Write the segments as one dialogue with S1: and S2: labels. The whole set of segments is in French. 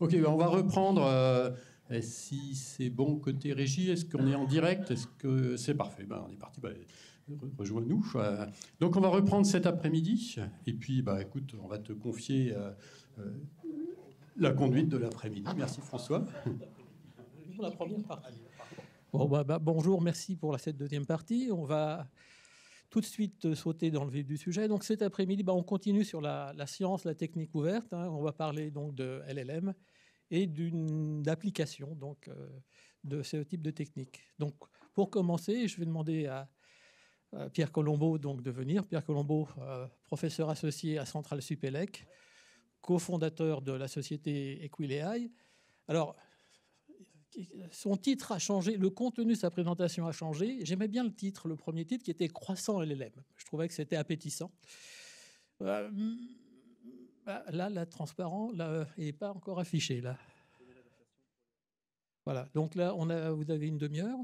S1: Ok, ben, on va reprendre. Euh, si c'est bon côté régie, est-ce qu'on est en direct Est-ce que c'est parfait ben, On est parti. Ben, Rejoins-nous. Euh. donc on va reprendre cet après-midi. Et puis, bah, écoute, on va te confier euh, la conduite de l'après-midi. Merci François. Bah, bah, bonjour, merci pour la, cette deuxième partie. On va tout de suite sauter dans le vif du sujet. Donc cet après-midi, on continue sur la, science, la technique ouverte. Hein. On va parler donc de LLM et d'une application donc, euh, de ce type de technique. Donc, pour commencer, je vais demander à, Pierre Colombo donc, de venir. Pierre Colombo, euh, professeur associé à Centrale Supélec, cofondateur de la société Equileai. Alors, son titre a changé, le contenu de sa présentation a changé. J'aimais bien le titre, le premier titre qui était Croissant LLM. Je trouvais que c'était appétissant. Euh, bah, là, la transparent n'est euh, pas encore affichée. Là. Voilà, donc là, on a, vous avez une demi-heure.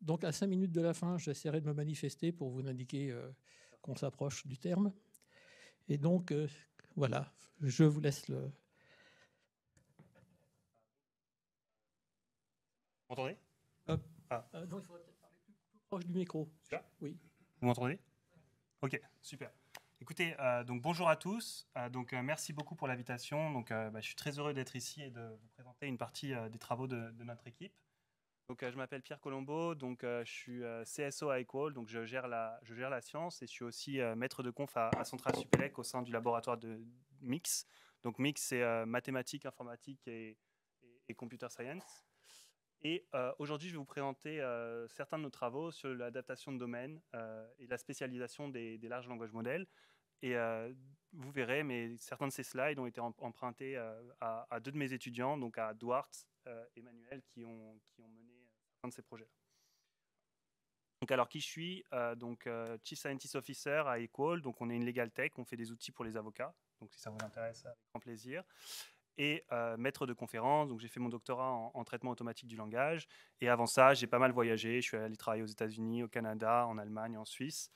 S1: Donc à cinq minutes de la fin, j'essaierai de me manifester pour vous indiquer euh, qu'on s'approche du terme. Et donc, euh, voilà, je vous laisse le... Vous m'entendez Non, ah. il faudrait peut-être parler plus, proche du micro. oui.
S2: Vous m'entendez Ok, super. Écoutez, euh, donc bonjour à tous. Euh, donc euh, merci beaucoup pour l'invitation. Donc bah, je suis très heureux d'être ici et de vous présenter une partie des travaux de, notre équipe. Donc je m'appelle Pierre Colombo. Donc je suis CSO à Equal. Donc je gère la je gère la science et je suis aussi maître de conf à, à Centra Supélec au sein du laboratoire de Mix. Donc Mix c'est mathématiques, informatique et computer science. Et euh, aujourd'hui, je vais vous présenter euh, certains de nos travaux sur l'adaptation de domaine euh, et la spécialisation des, larges langages modèles. Et vous verrez, mais certains de ces slides ont été empruntés à, deux de mes étudiants, donc à Duarte et Manuel, qui ont, qui ont mené certains de ces projets. -là. Donc alors qui je suis Donc Chief Scientist Officer à Equal. Donc on est une legal tech, on fait des outils pour les avocats. Donc si ça vous intéresse, avec grand plaisir et euh, maître de conférence. Donc j'ai fait mon doctorat en, traitement automatique du langage. Et avant ça, j'ai pas mal voyagé. Je suis allé travailler aux États-Unis, au Canada, en Allemagne, en Suisse.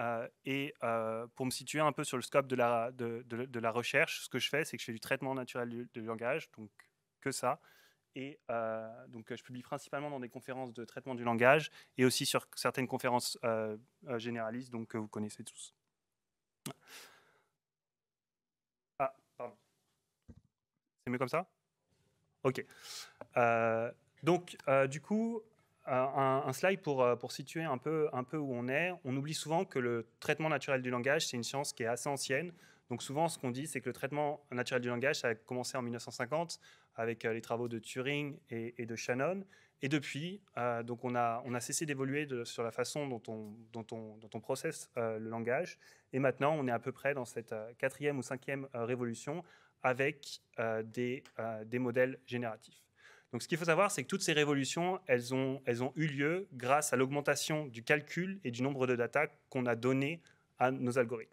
S2: Euh, et euh, pour me situer un peu sur le scope de la, de, la recherche, ce que je fais, c'est que je fais du traitement naturel du, langage, donc que ça. Et donc je publie principalement dans des conférences de traitement du langage et aussi sur certaines conférences généralistes, donc que vous connaissez tous. C'est mieux comme ça Ok. Euh, donc, euh, du coup, euh, un, slide pour, pour situer un peu, un peu où on est. On oublie souvent que le traitement naturel du langage, c'est une science qui est assez ancienne. Donc souvent, ce qu'on dit, c'est que le traitement naturel du langage, ça a commencé en 1950 avec les travaux de Turing et, de Shannon. Et depuis, donc on, a, on a cessé d'évoluer sur la façon dont on, dont on, processe le langage. Et maintenant, on est à peu près dans cette quatrième ou cinquième révolution avec euh, euh, des, modèles génératifs. Donc, ce qu'il faut savoir, c'est que toutes ces révolutions, elles ont, eu lieu grâce à l'augmentation du calcul et du nombre de data qu'on a donné à nos algorithmes.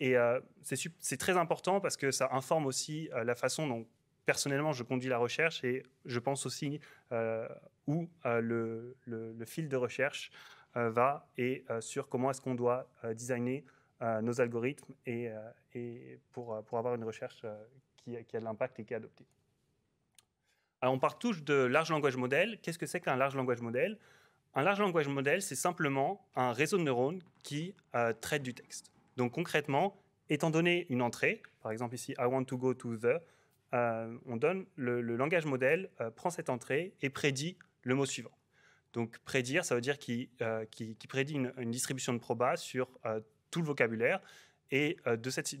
S2: Et euh, c'est très important parce que ça informe aussi la façon dont, personnellement, je conduis la recherche et je pense aussi où le, le, fil de recherche va et sur comment est-ce qu'on doit designer euh, nos algorithmes et, euh, pour, euh, pour, avoir une recherche qui, a de l'impact et qui est adoptée. Alors, on part tous de large language model. Qu'est-ce que c'est qu'un large language model Un large language model, c'est simplement un réseau de neurones qui traite du texte. Donc concrètement, étant donné une entrée, par exemple ici I want to go to the, on donne le, langage modèle prend cette entrée et prédit le mot suivant. Donc prédire, ça veut dire qu'il prédit une, une, distribution de proba sur tout le vocabulaire. Et euh, de cette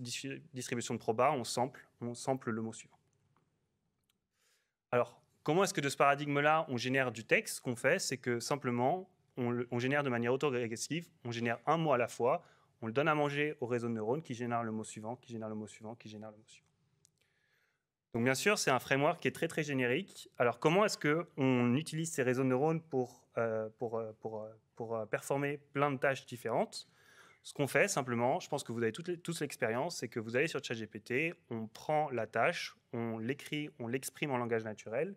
S2: distribution de proba, on sample, on sample le mot suivant. Alors, comment est-ce que de ce paradigme-là, on génère du texte Ce qu'on fait, c'est que simplement, on, génère de manière autorégressive, on génère un mot à la fois, on le donne à manger au réseau de neurones qui génère le mot suivant, qui génère le mot suivant, qui génère le mot suivant. Donc bien sûr, c'est un framework qui est très très générique. Alors comment est-ce qu'on utilise ces réseaux de neurones pour, euh, euh, performer plein de tâches différentes ce qu'on fait simplement, je pense que vous avez toute l'expérience, c'est que vous allez sur ChatGPT, on prend la tâche, on l'écrit, on l'exprime en langage naturel,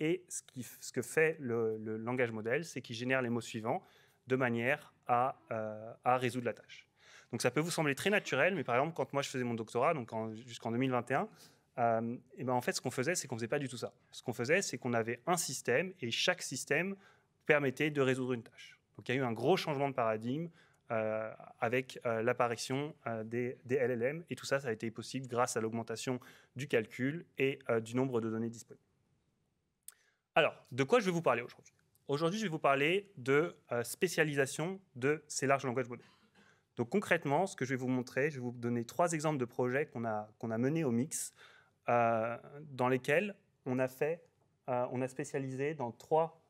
S2: et ce, que fait le, langage modèle, c'est qu'il génère les mots suivants de manière euh, à, résoudre la tâche. Donc ça peut vous sembler très naturel, mais par exemple, quand moi je faisais mon doctorat, donc jusqu'en 2021, euh, ben en fait, ce qu'on faisait, c'est qu'on ne faisait pas du tout ça. Ce qu'on faisait, c'est qu'on avait un système et chaque système permettait de résoudre une tâche. Donc il y a eu un gros changement de paradigme euh, avec euh, l'apparition euh, des, LLM. Et tout ça, ça a été possible grâce à l'augmentation du calcul et du nombre de données disponibles. Alors, de quoi je vais vous parler aujourd'hui Aujourd'hui, je vais vous parler de spécialisation de ces larges langages modèles. Donc concrètement, ce que je vais vous montrer, je vais vous donner trois exemples de projets qu'on a, qu'on a menés au mix, dans lesquels on a, fait, on a spécialisé dans trois,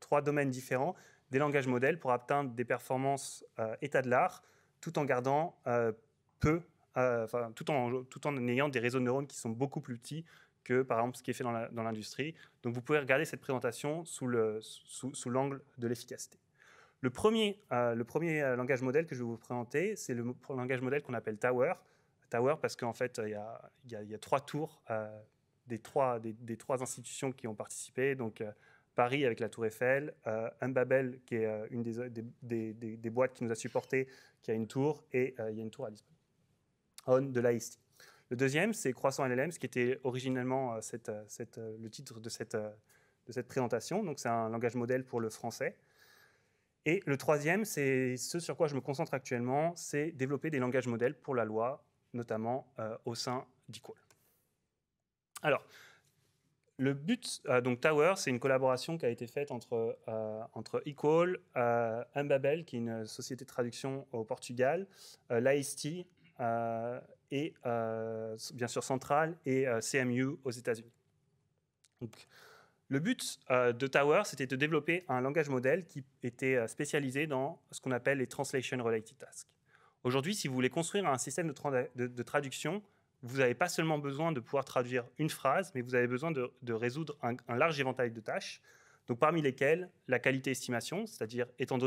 S2: trois domaines différents des langages modèles pour atteindre des performances euh, état de l'art, tout en gardant euh, peu, euh, tout, en, tout en ayant des réseaux de neurones qui sont beaucoup plus petits que, par exemple, ce qui est fait dans l'industrie. Donc, vous pouvez regarder cette présentation sous l'angle sous, sous de l'efficacité. Le premier, le premier langage modèle que je vais vous présenter, c'est le langage modèle qu'on appelle Tower. Tower parce qu'en fait, il y, a, il, y a, il y a, trois tours des, trois, des, des, trois institutions qui ont participé, donc Paris avec la Tour Eiffel, euh, Babel qui est euh, une euh, des, des, boîtes qui nous a supporté, qui a une tour, et euh, il y a une tour à Lisbonne. On de l'AIST. Le deuxième, c'est Croissant LLM, ce qui était originellement le titre de cette, de cette présentation. Donc, c'est un langage modèle pour le français. Et le troisième, c'est ce sur quoi je me concentre actuellement, c'est développer des langages modèles pour la loi, notamment au sein d'Equal. Alors, le but, euh, donc Tower, c'est une collaboration qui a été faite entre, euh, entre Equal, euh, qui est une société de traduction au Portugal, euh, l'IST, et bien sûr Central, et CMU aux États-Unis. le but de Tower, c'était de développer un langage modèle qui était spécialisé dans ce qu'on appelle les Translation Related Tasks. Aujourd'hui, si vous voulez construire un système de traduction, vous n'avez pas seulement besoin de pouvoir traduire une phrase, mais vous avez besoin de, résoudre un, large éventail de tâches, donc parmi lesquelles la qualité estimation, c'est-à-dire étant,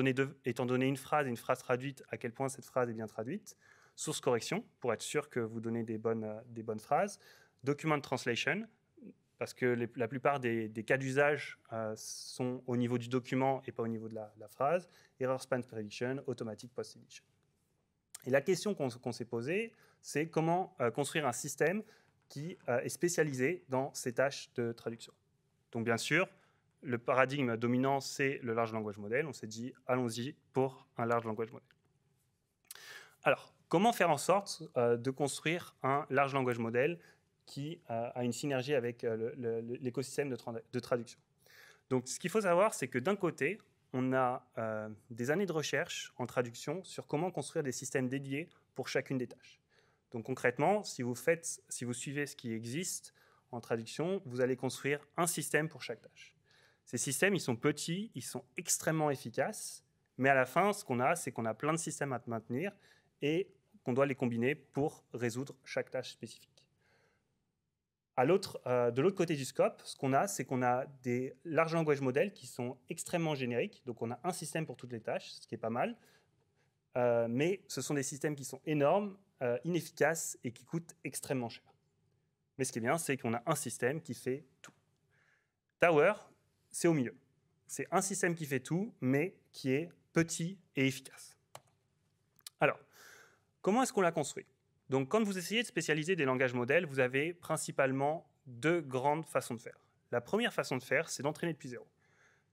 S2: étant, donné une phrase et une phrase traduite, à quel point cette phrase est bien traduite, source correction, pour être sûr que vous donnez des bonnes, euh, des bonnes phrases, document translation, parce que la plupart des, cas d'usage euh, sont au niveau du document et pas au niveau de la, phrase, error span prediction, automatic post-edition. Et la question qu'on s'est posée, c'est comment euh, construire un système qui euh, est spécialisé dans ces tâches de traduction. Donc bien sûr, le paradigme dominant, c'est le large langage modèle. On s'est dit, allons-y pour un large langage model. Alors, comment faire en sorte euh, de construire un large langage modèle qui a une synergie avec l'écosystème de, traduction Donc ce qu'il faut savoir, c'est que d'un côté, on a des années de recherche en traduction sur comment construire des systèmes dédiés pour chacune des tâches. Donc concrètement, si vous, faites, si vous suivez ce qui existe en traduction, vous allez construire un système pour chaque tâche. Ces systèmes, ils sont petits, ils sont extrêmement efficaces, mais à la fin, ce qu'on a, c'est qu'on a plein de systèmes à maintenir et qu'on doit les combiner pour résoudre chaque tâche spécifique. Euh, de l'autre côté du scope, ce qu'on a, c'est qu'on a des large language modèles qui sont extrêmement génériques. Donc on a un système pour toutes les tâches, ce qui est pas mal. Euh, mais ce sont des systèmes qui sont énormes euh, inefficace et qui coûte extrêmement cher. Mais ce qui est bien, c'est qu'on a un système qui fait tout. Tower, c'est au milieu. C'est un système qui fait tout, mais qui est petit et efficace. Alors, comment est-ce qu'on l'a construit Donc, quand vous essayez de spécialiser des langages modèles, vous avez principalement deux grandes façons de faire. La première façon de faire, c'est d'entraîner depuis zéro.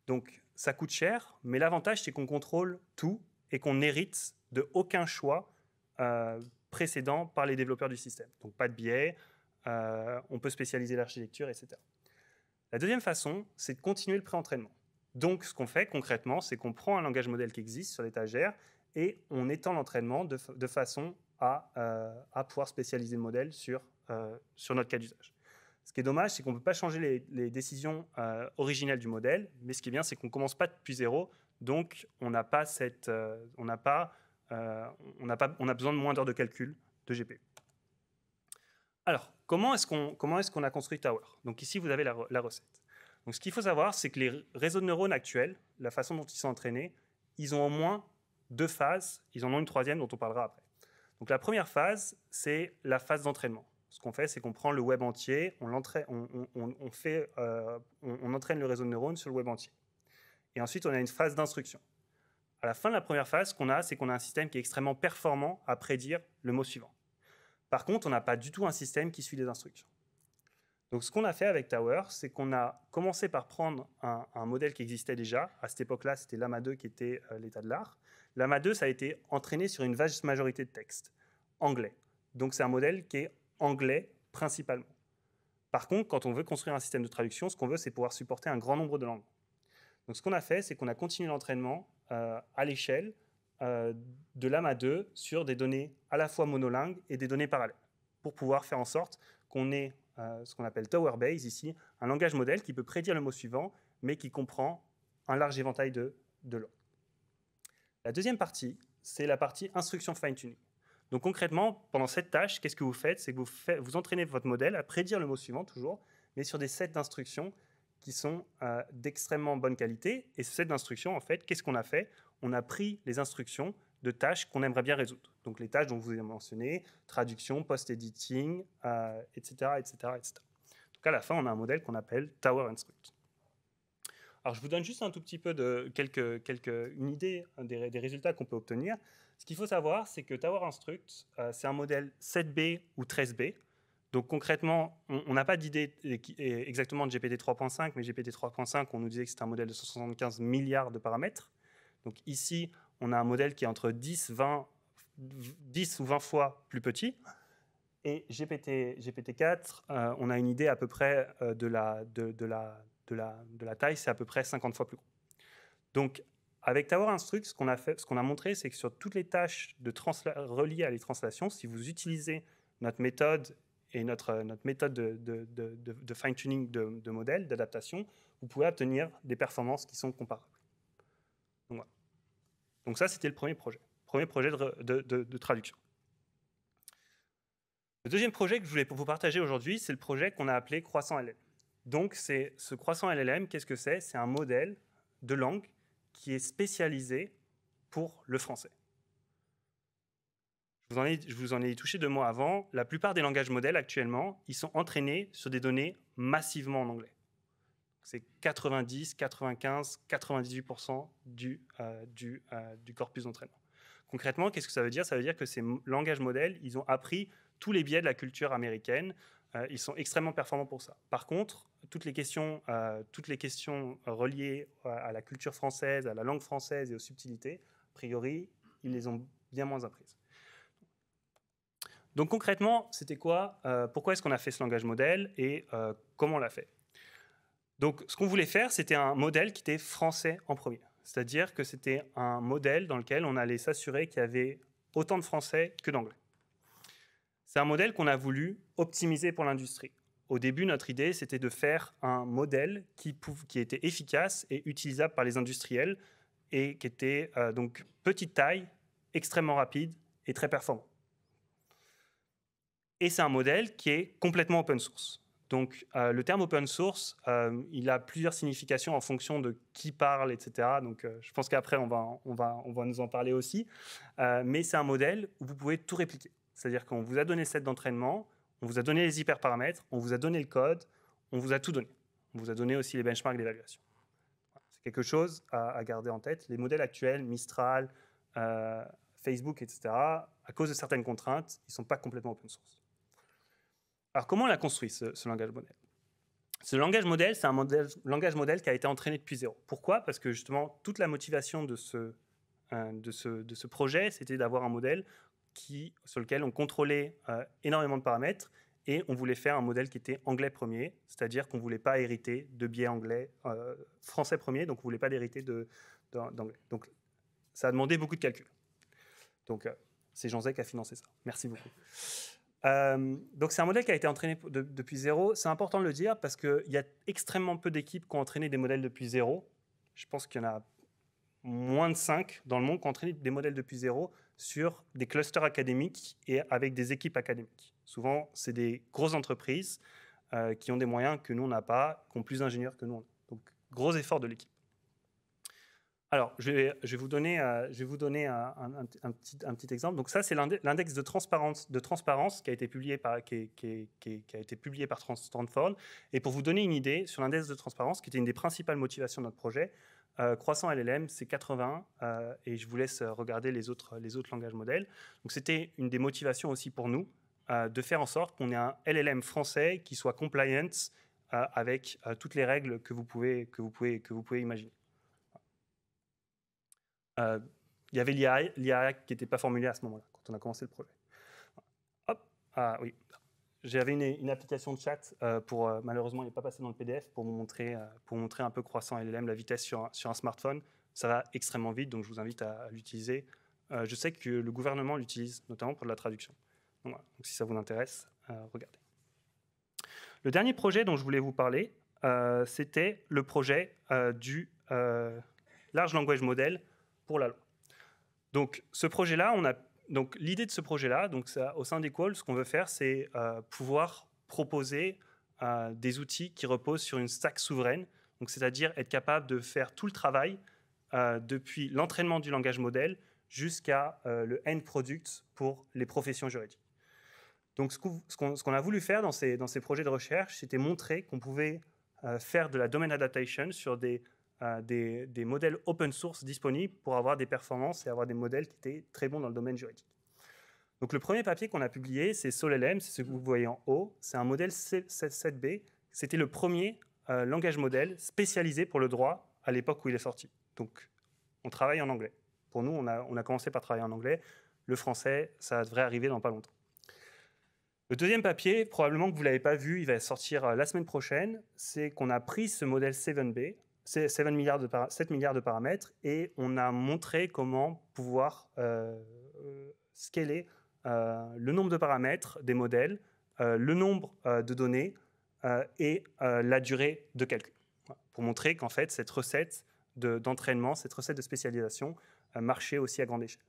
S2: Donc, ça coûte cher, mais l'avantage, c'est qu'on contrôle tout et qu'on n'hérite de aucun choix euh, précédent par les développeurs du système. Donc pas de biais, euh, on peut spécialiser l'architecture, etc. La deuxième façon, c'est de continuer le pré-entraînement. Donc ce qu'on fait concrètement, c'est qu'on prend un langage modèle qui existe sur l'étagère et on étend l'entraînement de, de, façon euh, à, pouvoir spécialiser le modèle sur, euh, sur notre cas d'usage. Ce qui est dommage, c'est qu'on ne peut pas changer les, décisions euh, originales du modèle, mais ce qui est bien, c'est qu'on ne commence pas depuis zéro, donc on n'a pas, cette, on pas euh, on, a pas, on a besoin de moins d'heures de calcul de GPU. Alors, comment est-ce qu'on a construit Tower Donc ici, vous avez la, recette. Donc ce qu'il faut savoir, c'est que les réseaux de neurones actuels, la façon dont ils sont entraînés, ils ont au moins deux phases, ils en ont une troisième dont on parlera après. Donc la première phase, c'est la phase d'entraînement. Ce qu'on fait, c'est qu'on prend le web entier, on, entraîne, on, fait, euh, on entraîne le réseau de neurones sur le web entier. Et ensuite, on a une phase d'instruction. À la fin de la première phase, ce qu'on a, c'est qu'on a un système qui est extrêmement performant à prédire le mot suivant. Par contre, on n'a pas du tout un système qui suit les instructions. Donc ce qu'on a fait avec Tower, c'est qu'on a commencé par prendre un, modèle qui existait déjà. À cette époque-là, c'était l'AMA 2 qui était euh, l'état de l'art. L'AMA 2, ça a été entraîné sur une vaste majorité de textes anglais. Donc c'est un modèle qui est anglais principalement. Par contre, quand on veut construire un système de traduction, ce qu'on veut, c'est pouvoir supporter un grand nombre de langues. Donc ce qu'on a fait, c'est qu'on a continué l'entraînement euh, à l'échelle euh, de l'AMA2 sur des données à la fois monolingues et des données parallèles, pour pouvoir faire en sorte qu'on ait euh, ce qu'on appelle Tower Base ici, un langage modèle qui peut prédire le mot suivant, mais qui comprend un large éventail de, de langues. La deuxième partie, c'est la partie instruction fine-tuning. Donc concrètement, pendant cette tâche, qu'est-ce que vous faites C'est que vous, vous entraînez votre modèle à prédire le mot suivant toujours, mais sur des sets d'instructions qui sont euh, d'extrêmement bonne qualité. Et cette instruction, en fait, qu'est-ce qu'on a fait On a pris les instructions de tâches qu'on aimerait bien résoudre. Donc les tâches dont vous avez mentionné, traduction, post-editing, etc., etc., etc. Donc à la fin, on a un modèle qu'on appelle Tower Instruct. Alors je vous donne juste un tout petit peu de quelques, quelques, une idée des, des résultats qu'on peut obtenir. Ce qu'il faut savoir, c'est que Tower Instruct, euh, c'est un modèle 7B ou 13B. Donc concrètement, on n'a pas d'idée exactement de GPT 3.5, mais GPT 3.5, on nous disait que c'était un modèle de 175 milliards de paramètres. Donc ici, on a un modèle qui est entre 10, 20, 10 ou 20 fois plus petit. Et GPT, GPT-4, euh, on a une idée à peu près euh, de, la, taille, c'est à peu près 50 fois plus gros. Donc avec Tower Instruct, ce qu'on a, montré, c'est que sur toutes les tâches de reliées à les translations, si vous utilisez notre méthode et notre, euh, notre méthode de, fine-tuning de, modèles, d'adaptation, vous pouvez obtenir des performances qui sont comparables. Donc, ça, c'était le premier projet, premier projet de, traduction. Le deuxième projet que je voulais vous partager aujourd'hui, c'est le projet qu'on a appelé Croissant LLM. Donc c'est ce Croissant LLM, qu'est-ce que c'est C'est un modèle de langue qui est spécialisé pour le français je vous en ai touché deux mois avant. La plupart des langages modèles actuellement, ils sont entraînés sur des données massivement en anglais. C'est 90, 95, 98% du, euh, du, euh, du corpus d'entraînement. Concrètement, qu'est-ce que ça veut dire Ça veut dire que ces langages modèles, ils ont appris tous les biais de la culture américaine. Euh, ils sont extrêmement performants pour ça. Par contre, toutes les questions, toutes les questions reliées à la culture française, à la langue française et aux subtilités, a priori, ils les ont bien moins apprises. Donc concrètement, c'était quoi euh, Pourquoi est-ce qu'on a fait ce langage modèle et euh, comment on l'a fait Donc ce qu'on voulait faire, c'était un modèle qui était français en premier. C'est-à-dire que c'était un modèle dans lequel on allait s'assurer qu'il y avait autant de français que d'anglais. C'est un modèle qu'on a voulu optimiser pour l'industrie. Au début, notre idée, c'était de faire un modèle qui, était efficace et utilisable par les industriels et qui était euh, donc petite taille, extrêmement rapide et très performant. Et c'est un modèle qui est complètement open source. Donc euh, le terme open source, euh, il a plusieurs significations en fonction de qui parle, etc. Donc euh, je pense qu'après, on va, on, va, on va nous en parler aussi. mais c'est un modèle où vous pouvez tout répliquer. C'est-à-dire qu'on vous a donné le set d'entraînement, on vous a donné les hyperparamètres, on vous a donné le code, on vous a tout donné. On vous a donné aussi les benchmarks d'évaluation. C'est quelque chose à, garder en tête. Les modèles actuels, Mistral, Facebook, etc., à cause de certaines contraintes, ils ne sont pas complètement open source. Alors, comment on l'a construit, ce, langage modèle ce langage modèle, c'est un modèle, langage modèle qui a été entraîné depuis zéro. Pourquoi Parce que justement, toute la motivation euh, de ce, projet, c'était d'avoir un modèle qui, sur lequel on contrôlait euh, énormément de paramètres et on voulait faire un modèle qui était anglais premier, c'est-à-dire qu'on ne voulait pas hériter de biais anglais, euh, français premier, donc on ne voulait pas hériter d'anglais. donc ça a demandé beaucoup de calculs. Donc c'est Jean Zec qui a financé ça. Merci beaucoup. Euh, donc c'est un modèle qui a été entraîné depuis zéro. C'est important de le dire parce qu'il y a extrêmement peu d'équipes qui ont entraîné des modèles depuis zéro. Je pense qu'il y en a moins de cinq dans le monde qui ont entraîné des modèles depuis zéro sur des clusters académiques et avec des équipes académiques. Souvent, c'est des grosses entreprises euh, qui ont des moyens que nous, on n'a pas, qui ont plus d'ingénieurs que nous. Donc, gros effort de l'équipe. Alors, je vais, vous donner, un, petit, exemple. Donc ça, c'est l'index de transparence, qui, a été publié par, qui, Stanford. Et pour vous donner une idée sur l'index de transparence, qui était une des principales motivations de notre projet, euh, croissant LLM, c'est 80, euh, et je vous laisse regarder les autres, langages modèles. Donc c'était une des motivations aussi pour nous euh, de faire en sorte qu'on ait un LLM français qui soit compliant avec toutes les règles que vous pouvez imaginer. Euh, il y avait l'IA qui n'était pas formulée à ce moment-là, quand on a commencé le projet. Hop, ah oui. J'avais une, application de chat euh, pour, euh, malheureusement, il n'est pas passé dans le PDF, pour montrer, pour montrer un peu croissant LLM, la vitesse sur, sur, un smartphone. Ça va extrêmement vite, donc je vous invite à, l'utiliser. je sais que le gouvernement l'utilise, notamment pour de la traduction. Donc, donc si ça vous intéresse, regardez. Le dernier projet dont je voulais vous parler, c'était le projet du Large Language Model pour la loi. Donc, ce projet-là, on a donc l'idée de ce projet-là, donc au sein calls, ce qu'on veut faire, c'est euh, pouvoir proposer euh, des outils qui reposent sur une stack souveraine, donc c'est-à-dire être capable de faire tout le travail euh, depuis l'entraînement du langage modèle jusqu'à le end product pour les professions juridiques. Donc ce qu'on a voulu faire dans ces, dans ces projets de recherche, c'était montrer qu'on pouvait faire de la domain adaptation sur des euh, des, modèles open source disponibles pour avoir des performances et avoir des modèles qui étaient très bons dans le domaine juridique. Donc le premier papier qu'on a publié, c'est SolLM, c'est ce que vous voyez en haut. C'est un modèle 7B. C'était le premier euh, langage modèle spécialisé pour le droit à l'époque où il est sorti. Donc on travaille en anglais. Pour nous, on a, on a commencé par travailler en anglais. Le français, ça devrait arriver dans pas longtemps. Le deuxième papier, probablement que vous ne l'avez pas vu, il va sortir euh, la semaine prochaine, c'est qu'on a pris ce modèle 7B, 7 milliards, de 7 milliards de paramètres et on a montré comment pouvoir euh, euh, scaler euh, le nombre de paramètres des modèles, le nombre de données et la durée de calcul. Pour montrer qu'en fait, cette recette d'entraînement, cette recette de spécialisation marchait aussi à grande échelle.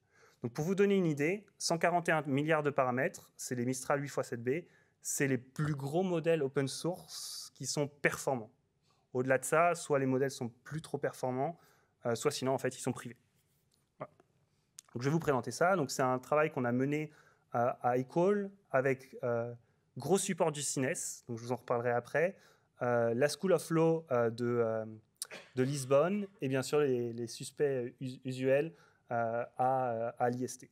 S2: Donc pour vous donner une idée, 141 milliards de paramètres, c'est les Mistral 8x7b, c'est les plus gros modèles open source qui sont performants. Au-delà de ça, soit les modèles sont plus trop performants, euh, soit sinon, en fait, ils sont privés. je vais vous présenter ça. Donc, c'est un travail qu'on a mené euh, à Ecole, avec euh, gros support du CINES, donc je vous en reparlerai après, la School of Law de, Lisbonne et bien sûr les, suspects usuels à, l'IST,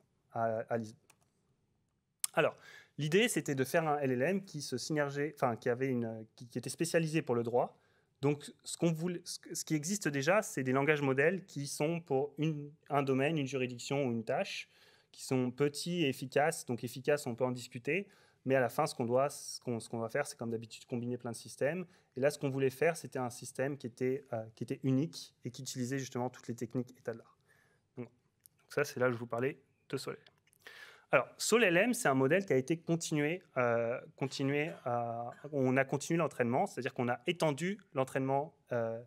S2: Alors, l'idée, c'était de faire un LLM qui se qui, avait une, qui, qui, était spécialisé pour le droit, donc, ce, voulait, ce qui existe déjà, c'est des langages modèles qui sont pour un domaine, une juridiction ou une tâche, qui sont petits et efficaces. Donc, efficaces, on peut en discuter. Mais à la fin, ce qu'on doit, ce qu'on, va faire, c'est comme d'habitude combiner plein de systèmes. Et là, ce qu'on voulait faire, c'était un système qui était, euh, qui était unique et qui utilisait justement toutes les techniques état de l'art. Donc, ça, c'est là que je vous parlais de solaire. Alors, SolLM, c'est un modèle qui a été continué. Euh, euh, on a continué l'entraînement, c'est-à-dire qu'on a étendu l'entraînement euh,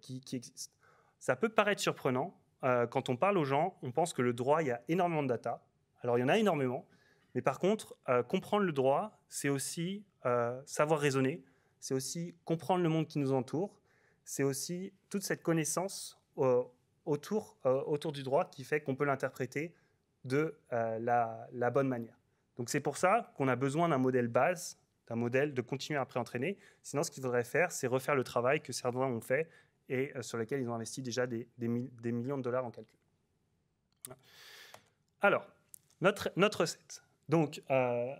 S2: qui, existe. Ça peut paraître surprenant. quand on parle aux gens, on pense que le droit, il y a énormément de data. Alors, il y en a énormément. Mais par contre, comprendre le droit, c'est aussi savoir raisonner. C'est aussi comprendre le monde qui nous entoure. C'est aussi toute cette connaissance autour du droit qui fait qu'on peut l'interpréter de euh, la, bonne manière. Donc c'est pour ça qu'on a besoin d'un modèle base, d'un modèle de continuer à pré-entraîner. Sinon, ce qu'il faudrait faire, c'est refaire le travail que certains ont fait et euh, sur lequel ils ont investi déjà des, millions de dollars en calcul. Alors, notre, notre recette. Donc, euh,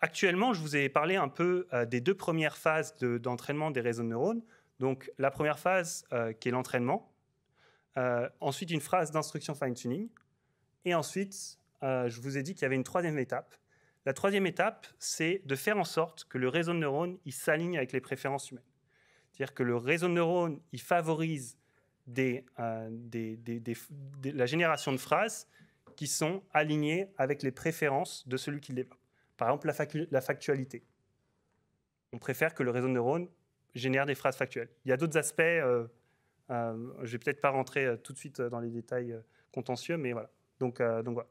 S2: actuellement, je vous ai parlé un peu des deux premières phases d'entraînement des réseaux de neurones. Donc, la première phase qui est l'entraînement. ensuite, une phase d'instruction fine-tuning. Et ensuite, euh, je vous ai dit qu'il y avait une troisième étape. La troisième étape, c'est de faire en sorte que le réseau de neurones il s'aligne avec les préférences humaines. C'est-à-dire que le réseau de neurones il favorise des, euh, la génération de phrases qui sont alignées avec les préférences de celui qui le développe. Par exemple, la, la factualité. On préfère que le réseau de neurones génère des phrases factuelles. Il y a d'autres aspects, euh, je ne vais peut-être pas rentrer tout de suite dans les détails contentieux, mais voilà. Euh, donc, voilà.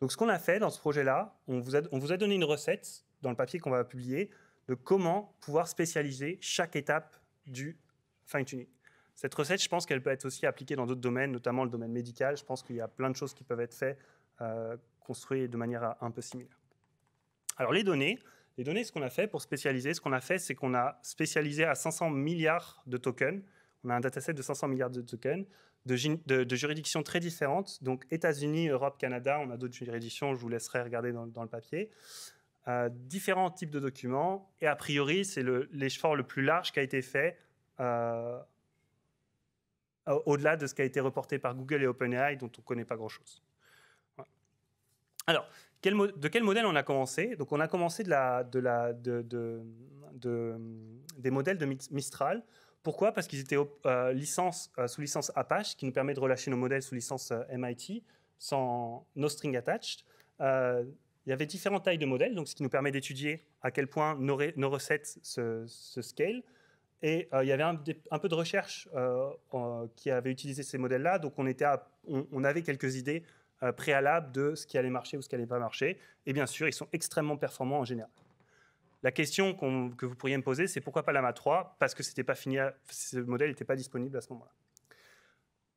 S2: Donc ce qu'on a fait dans ce projet-là, on, vous a, donné une recette dans le papier qu'on va publier de comment pouvoir spécialiser chaque étape du fine-tuning. Cette recette, je pense qu'elle peut être aussi appliquée dans d'autres domaines, notamment le domaine médical. Je pense qu'il y a plein de choses qui peuvent être faites, euh, construites de manière un peu similaire. Alors les données, les données, ce qu'on a fait pour spécialiser, ce qu'on a fait, c'est qu'on a spécialisé à 500 milliards de tokens. On a un dataset de 500 milliards de tokens de, juridictions très différentes. Donc, États-Unis, Europe, Canada, on a d'autres juridictions, je vous laisserai regarder dans, le papier. Euh, différents types de documents. Et a priori, c'est l'effort le, plus large qui a été fait euh, au-delà de ce qui a été reporté par Google et OpenAI, dont on ne connaît pas grand-chose. Alors, de quel modèle on a commencé Donc, on a commencé des modèles de Mistral. Pourquoi Parce qu'ils étaient euh, euh, sous licence Apache, qui nous permet de relâcher nos modèles sous licence euh, MIT, sans no string attached. il y avait différentes tailles de modèles, donc ce qui nous permet d'étudier à quel point nos, recettes se, scale. scalent. Et il y avait un, peu de recherche qui avait utilisé ces modèles-là, donc on, avait quelques idées préalables de ce qui allait marcher ou ce qui n'allait pas marcher. Et bien sûr, ils sont extrêmement performants en général. La question que vous pourriez me poser, c'est pourquoi pas l'AMA 3 Parce que c'était pas fini, ce modèle n'était pas disponible à ce moment-là.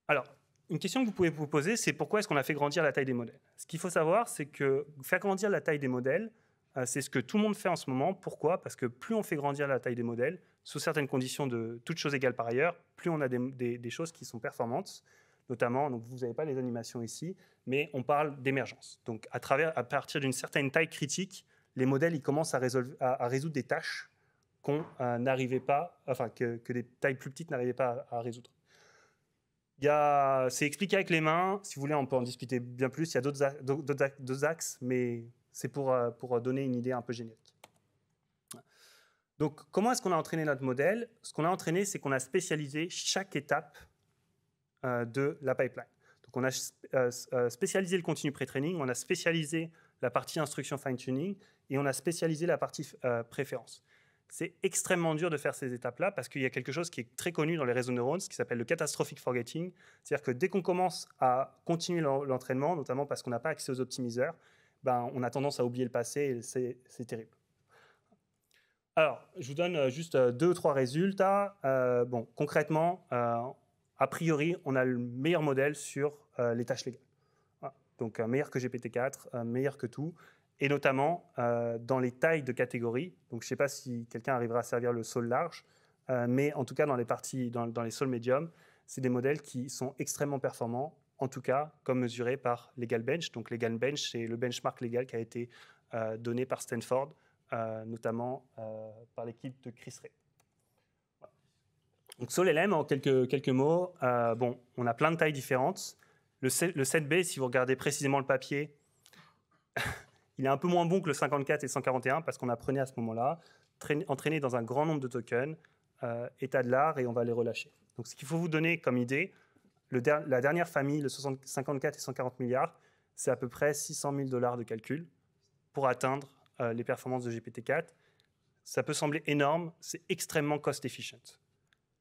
S2: Alors, une question que vous pouvez vous poser, c'est pourquoi est-ce qu'on a fait grandir la taille des modèles Ce qu'il faut savoir, c'est que faire grandir la taille des modèles, euh, c'est ce que tout le monde fait en ce moment. Pourquoi Parce que plus on fait grandir la taille des modèles, sous certaines conditions de toutes choses égales par ailleurs, plus on a des, choses qui sont performantes, notamment, donc vous n'avez pas les animations ici, mais on parle d'émergence. Donc à, travers, à partir d'une certaine taille critique, les modèles ils commencent à, résoudre des tâches qu'on euh, n'arrivait pas, enfin que, des tailles plus petites n'arrivaient pas à, résoudre. C'est expliqué avec les mains. Si vous voulez, on peut en discuter bien plus. Il y a d'autres axes, mais c'est euh, pour, donner une idée un peu générique. Donc, comment est-ce qu'on a entraîné notre modèle Ce qu'on a entraîné, c'est qu'on a spécialisé chaque étape euh, de la pipeline. Donc, on a spécialisé le continu pré-training, on a spécialisé la partie instruction fine-tuning, et on a spécialisé la partie euh, préférence. C'est extrêmement dur de faire ces étapes-là parce qu'il y a quelque chose qui est très connu dans les réseaux de neurones, qui s'appelle le catastrophic forgetting. C'est-à-dire que dès qu'on commence à continuer l'entraînement, notamment parce qu'on n'a pas accès aux optimiseurs, ben, on a tendance à oublier le passé et c'est terrible. Alors, je vous donne euh, juste euh, deux ou trois résultats. bon, concrètement, a priori, on a le meilleur modèle sur les tâches légales. Donc euh, meilleur que GPT-4, euh, meilleur que tout, et notamment euh, dans les tailles de catégories. Donc je ne sais pas si quelqu'un arrivera à servir le sol large, mais en tout cas dans les parties, dans, les sols médiums, c'est des modèles qui sont extrêmement performants, en tout cas comme mesuré par Legal Bench. Donc Legal Bench, c'est le benchmark légal qui a été donné par Stanford, notamment par l'équipe de Chris Ray. Donc Donc LM, en quelques, quelques mots, bon, on a plein de tailles différentes. Le, 7B, si vous regardez précisément le papier, il est un peu moins bon que le 54 et le 141 parce qu'on apprenait à ce moment-là, entraîné dans un grand nombre de tokens, euh, état de l'art, et on va les relâcher. Donc ce qu'il faut vous donner comme idée, la dernière famille, le 54 et 140 milliards, c'est à peu près 600 000 dollars de calcul pour atteindre euh, les performances de GPT-4. Ça peut sembler énorme, c'est extrêmement cost efficient,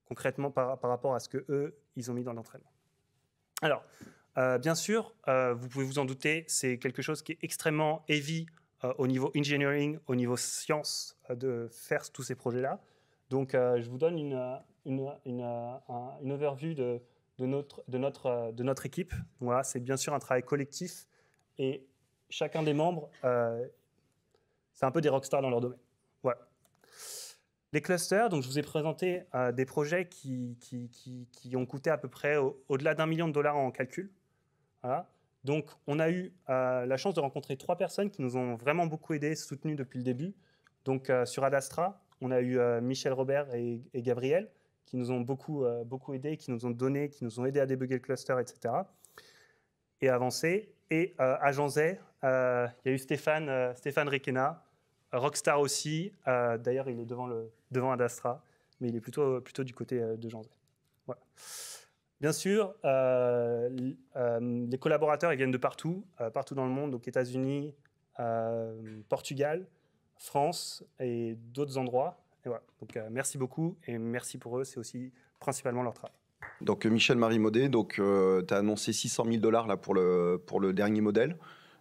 S2: concrètement par, par, rapport à ce que eux, ils ont mis dans l'entraînement. Alors, euh, bien sûr, euh, vous pouvez vous en douter, c'est quelque chose qui est extrêmement heavy euh, au niveau engineering, au niveau science, de faire tous ces projets-là. Donc, je vous donne une, une, une, une overview de, notre, de, notre, de notre équipe. Voilà, c'est bien sûr un travail collectif et chacun des membres, c'est un peu des rockstars dans leur domaine. Les clusters, donc je vous ai présenté des projets qui, qui, qui, ont coûté à peu près au-delà d'un million de dollars en calcul. Donc, on a eu euh, la chance de rencontrer trois personnes qui nous ont vraiment beaucoup aidés, soutenus depuis le début. Donc, euh, sur Adastra, on a eu euh, Michel Robert et, Gabriel qui nous ont beaucoup, beaucoup aidés, qui nous ont donné, qui nous ont aidés à débugger le cluster, etc. Et avancer. Et à Janzay, il y a eu Stéphane, Stéphane Rockstar aussi. D'ailleurs, il est devant, le, Adastra, mais il est plutôt, du côté de Janzay. Voilà. Bien sûr, euh, euh, les collaborateurs ils viennent de partout, euh, partout dans le monde, donc États-Unis, Portugal, France et d'autres endroits. Donc merci beaucoup et merci pour eux, c'est aussi principalement leur travail. Donc Michel Marie Maudet, donc tu as annoncé 600 000 dollars là pour le pour le dernier modèle.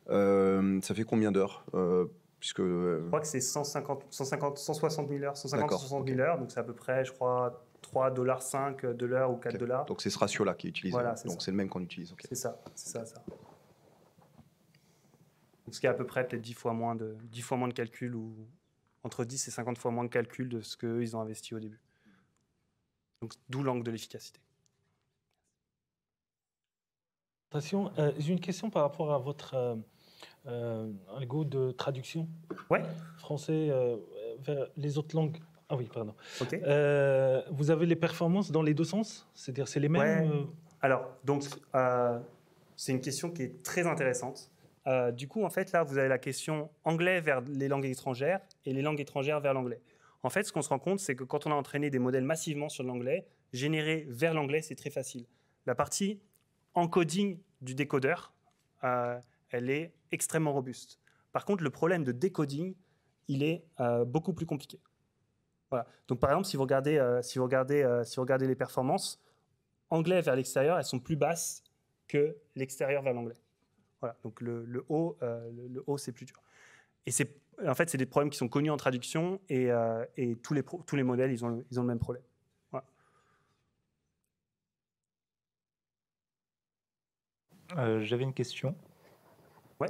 S2: ça fait combien d'heures Puisque... Je crois que c'est 150, 150, 160 000 heures, 150 000 heures, donc c'est à peu près, je crois, 3,5 dollars euh, ou 4 dollars. Donc c'est ce ratio-là qui est utilisé. Hein. Donc c'est le même qu'on utilise. C'est ça, ce qui est à peu près peut-être 10 fois moins de 10 fois moins de calcul ou entre 10 et 50 fois moins de calcul de ce qu'ils ont investi au début. Donc d'où l'angle de l'efficacité. Attention, euh, j'ai une question par rapport à votre euh, euh de traduction. Ouais. Français vers les autres langues. Ah oui, pardon. Euh, vous avez les performances dans les deux sens C'est-à-dire, c'est les mêmes euh? Alors, donc, euh, c'est une question qui est très intéressante. du coup, en fait, là, vous avez la question anglais vers les langues étrangères et les langues étrangères vers l'anglais. En fait, ce qu'on se rend compte, c'est que quand on a entraîné des modèles massivement sur l'anglais, générer vers l'anglais, c'est très facile. La partie encoding du décodeur, elle est extrêmement robuste. Par contre, le problème de décoding, il est beaucoup plus compliqué. Donc par exemple, euh, euh, si vous regardez, les performances, anglais vers l'extérieur, elles sont plus basses que l'extérieur vers l'anglais. Donc euh, le, haut, c'est plus dur. c'est, en fait, c'est des problèmes qui sont connus en traduction et, tous les modèles, ils ont le, même problème. j'avais une question. Ouais.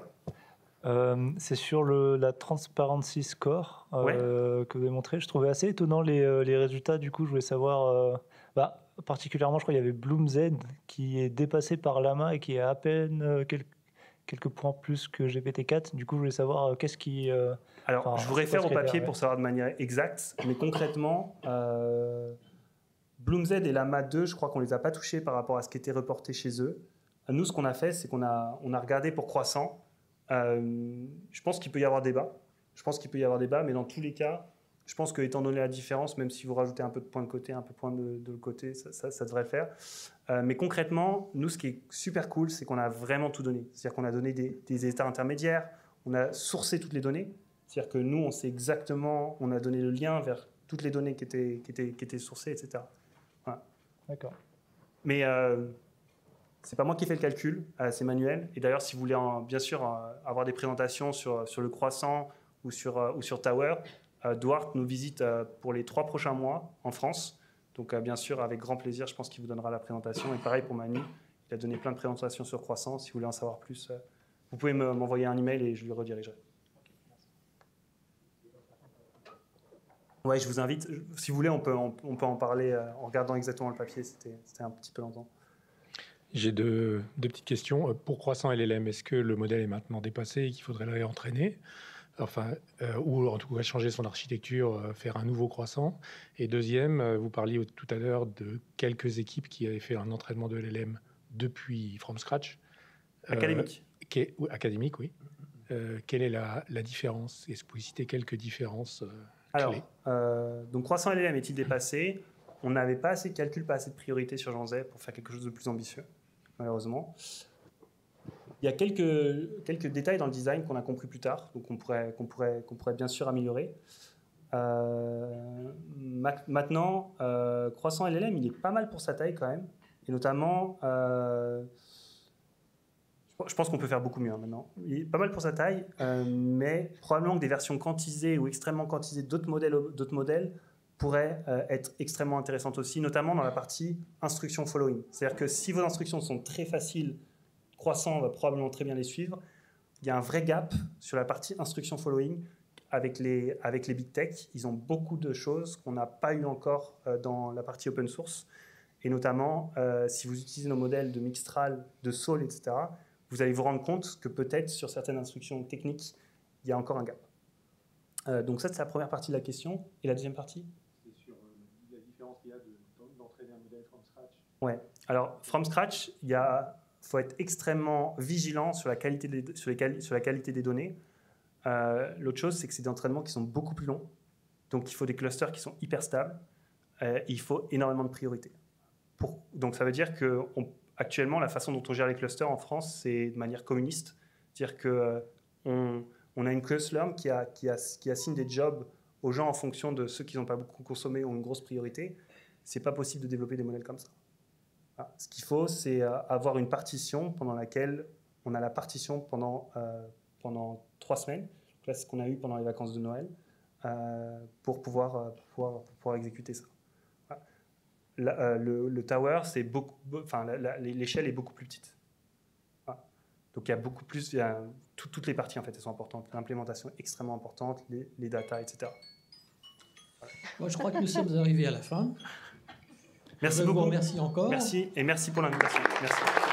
S2: Euh, c'est sur la Transparency Score euh, que vous avez montré. Je trouvais assez étonnant les, euh, résultats. Du coup, je voulais savoir. Bah, particulièrement, je crois qu'il y avait Bloom Z qui est dépassé par Lama et qui est à peine quelques, points plus que GPT-4. Du coup, je voulais savoir qu'est-ce qui. Alors, je vous réfère au papier pour savoir de manière exacte, mais concrètement. Bloom Z et Lama 2, je crois qu'on ne les a pas touchés par rapport à ce qui était reporté chez eux. Nous, ce qu'on a fait, c'est qu'on a, on a regardé pour croissant euh, je pense qu'il peut y avoir débat. Je pense qu'il peut y avoir débat, mais dans tous les cas, je pense que, étant donné la différence, même si vous rajoutez un peu de point de côté, un peu de points de, côté, ça, devrait le faire. Euh, mais concrètement, nous, ce qui est super cool, c'est qu'on a vraiment tout donné. C'est-à-dire qu'on a donné des, états intermédiaires, on a sourcé toutes les données. C'est-à-dire que nous, on sait exactement, on a donné le lien vers toutes les données qui étaient, qui étaient, qui étaient sourcées, etc. Voilà. D'accord. Mais euh, c'est pas moi qui fais le calcul, euh, c'est Manuel. Et d'ailleurs, si vous voulez bien sûr euh, avoir des présentations sur, sur le croissant ou sur, euh, ou sur Tower, Duarte nous visite pour les trois prochains mois en France. Donc bien sûr, avec grand plaisir, je pense qu'il vous donnera la présentation. Et pareil pour Manu, il a donné plein de présentations sur croissant. Si vous voulez en savoir plus, vous pouvez m'envoyer un email et je lui redirigerai. Ouais, je vous invite. Si vous voulez, on peut, on, on peut en parler en regardant exactement le papier. C'était un petit peu longtemps.
S1: J'ai deux, petites questions. Euh, pour Croissant LLM, est-ce que le modèle est maintenant dépassé et qu'il faudrait le réentraîner Enfin, euh, ou en tout cas changer son architecture, euh, faire un nouveau croissant. Et deuxième, vous parliez tout à l'heure de quelques équipes qui avaient fait un entraînement de LLM depuis From Scratch. Académique. académique, oui. quelle est la, différence Est-ce que vous pouvez citer quelques différences
S2: Alors, donc croissant LLM est-il dépassé On n'avait pas assez de calculs, pas assez de priorité sur Jean Zay pour faire quelque chose de plus ambitieux malheureusement. Il y a quelques, quelques détails dans le design qu'on a compris plus tard, donc qu'on pourrait, pourrait, pourrait bien sûr améliorer. Euh, maintenant, euh, Croissant LLM, il est pas mal pour sa taille quand même. Et notamment, euh, je pense qu'on peut faire beaucoup mieux hein, maintenant. Il est pas mal pour sa taille, euh, mais probablement que des versions quantisées ou extrêmement quantisées d'autres modèles, d'autres modèles pourrait euh, être extrêmement intéressante aussi, notamment dans la partie instruction following. C'est-à-dire que si vos instructions sont très faciles, croissant va probablement très bien les suivre, il y a un vrai gap sur la partie instruction following avec les, avec les big tech. Ils ont beaucoup de choses qu'on n'a pas eu encore euh, dans la partie open source. Et notamment, euh, si vous utilisez nos modèles de Mixtral, de Sol, etc., vous allez vous rendre compte que peut-être sur certaines instructions techniques, il y a encore un gap. donc ça, c'est la première partie de la question. Et la deuxième partie Alors, from scratch, il faut être extrêmement vigilant sur la qualité des, sur sur la qualité des données. Euh, l'autre chose, c'est que c'est des entraînements qui sont beaucoup plus longs. Donc, il faut des clusters qui sont hyper stables. Euh, il faut énormément de priorités. Pour, donc, ça veut dire que actuellement, la façon dont on gère les clusters en France, c'est de manière communiste. C'est-à-dire qu'on euh, on, a une cluster qui, qui, a, qui assigne des jobs aux gens en fonction de ceux qui n'ont pas beaucoup consommé ou une grosse priorité. C'est pas possible de développer des modèles comme ça. Ah, ce qu'il faut, c'est euh, avoir une partition pendant laquelle on a la partition pendant, euh, trois semaines. là, c'est ce qu'on a eu pendant les vacances de Noël euh, pour, pouvoir, exécuter ça. le, tower, c'est beaucoup, l'échelle est beaucoup plus petite. Donc il y a beaucoup plus, toutes les parties en fait, elles sont importantes. L'implémentation est extrêmement importante, les, datas, etc. je crois que nous sommes arrivés
S1: à la fin. Merci beaucoup. Merci encore. Merci
S2: et merci pour l'invitation. Merci.